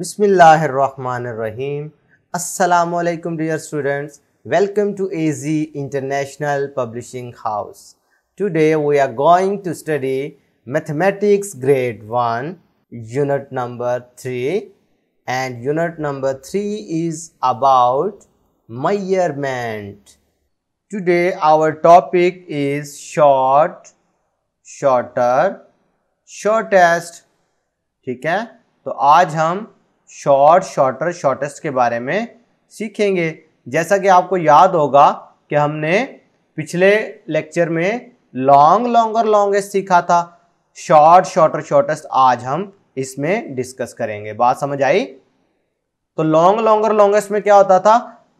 Bismillahirrahmanirrahim. Assalamu alaikum dear students. Welcome to AZ International Publishing House. Today we are going to study Mathematics Grade 1 unit number 3 and unit number 3 is about measurement. Today our topic is short, shorter, shortest ठीक है तो आज हम short shorter shortest के बारे में सीखेंगे जैसा कि आपको याद होगा कि हमने पिछले लेक्चर में लॉन्ग लॉन्गर लॉन्गेस्ट सीखा था शॉर्ट शॉर्टर शॉर्टेस्ट आज हम इसमें डिस्कस करेंगे बात समझ आई तो लॉन्ग लॉन्गर लॉन्गेस्ट में क्या होता था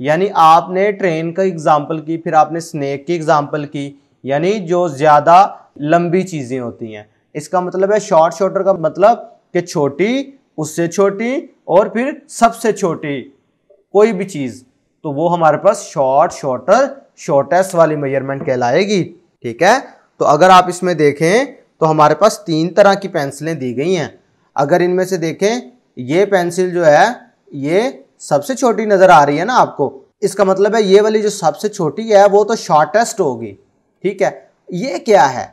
यानी आपने ट्रेन का एग्जाम्पल की फिर आपने स्नेक की एग्जाम्पल की यानी जो ज़्यादा लंबी चीज़ें होती हैं इसका मतलब है शॉर्ट शॉर्टर का मतलब कि छोटी उससे छोटी और फिर सबसे छोटी कोई भी चीज़ तो वो हमारे पास शॉर्ट शॉर्टर शॉर्टेस्ट वाली मेजरमेंट कहलाएगी ठीक है तो अगर आप इसमें देखें तो हमारे पास तीन तरह की पेंसिलें दी गई हैं अगर इनमें से देखें ये पेंसिल जो है ये सबसे छोटी नज़र आ रही है ना आपको इसका मतलब है ये वाली जो सबसे छोटी है वो तो शॉर्टेस्ट होगी ठीक है ये क्या है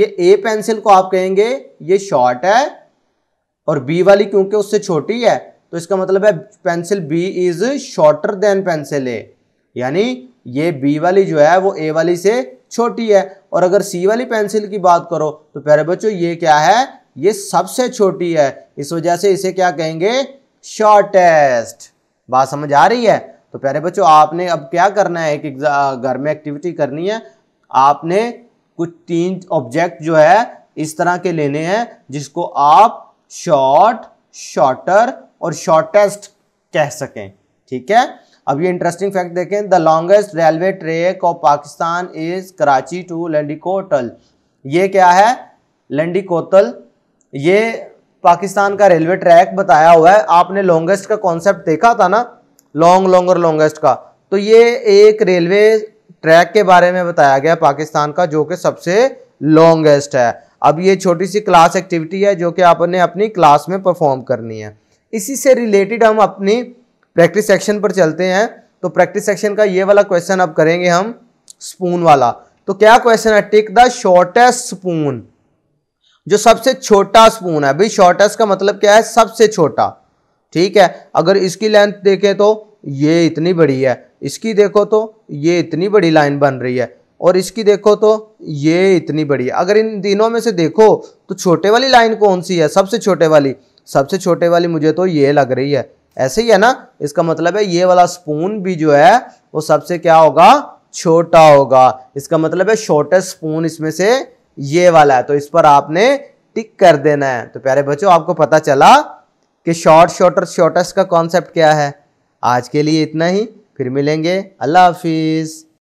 ये ए पेंसिल को आप कहेंगे ये शॉर्ट है और बी वाली क्योंकि उससे छोटी है तो इसका मतलब है pencil B is shorter than pencil A यानी ये बी वाली जो है वो ए वाली से छोटी है और अगर सी वाली पेंसिल की बात करो तो प्यारे बच्चों ये क्या है ये सबसे छोटी है इस वजह से इसे क्या कहेंगे शॉर्टेस्ट बात समझ आ रही है तो प्यारे बच्चों आपने अब क्या करना है एक घर में एक्टिविटी करनी है आपने कुछ तीन ऑब्जेक्ट जो है इस तरह के लेने हैं जिसको आप शॉर्ट शॉर्टर और शॉर्टेस्ट कह सकें ठीक है अब ये इंटरेस्टिंग फैक्ट देखें the longest railway track of Pakistan is Karachi to Landikotal ये क्या है लंडिकोतल ये पाकिस्तान का रेलवे ट्रैक बताया हुआ है आपने लॉन्गेस्ट का कॉन्सेप्ट देखा था ना लॉन्ग लॉन्ग और लॉन्गेस्ट का तो ये एक रेलवे ट्रैक के बारे में बताया गया पाकिस्तान का जो कि सबसे लॉन्गेस्ट है अब ये छोटी सी क्लास एक्टिविटी है जो कि आपने अपनी क्लास में परफॉर्म करनी है इसी से रिलेटेड हम अपनी प्रैक्टिस सेक्शन पर चलते हैं तो प्रैक्टिस सेक्शन का ये वाला क्वेश्चन अब करेंगे हम स्पून वाला तो क्या क्वेश्चन है टिक द शॉर्टेस्ट स्पून जो सबसे छोटा स्पून है भाई शॉर्टेस्ट का मतलब क्या है सबसे छोटा ठीक है अगर इसकी लेंथ देखें तो ये इतनी बड़ी है इसकी देखो तो ये इतनी बड़ी लाइन बन रही है और इसकी देखो तो ये इतनी बड़ी अगर इन तीनों में से देखो तो छोटे वाली लाइन कौन सी है सबसे छोटे वाली सबसे छोटे वाली मुझे तो ये लग रही है ऐसे ही है ना इसका मतलब है ये वाला स्पून भी जो है वो सबसे क्या होगा छोटा होगा इसका मतलब है शॉर्टेस्ट स्पून इसमें से ये वाला है तो इस पर आपने टिक कर देना है तो प्यारे बच्चों आपको पता चला कि शॉर्ट शॉर्टर शॉर्टेस्ट का कॉन्सेप्ट क्या है आज के लिए इतना ही फिर मिलेंगे अल्लाह हाफिज़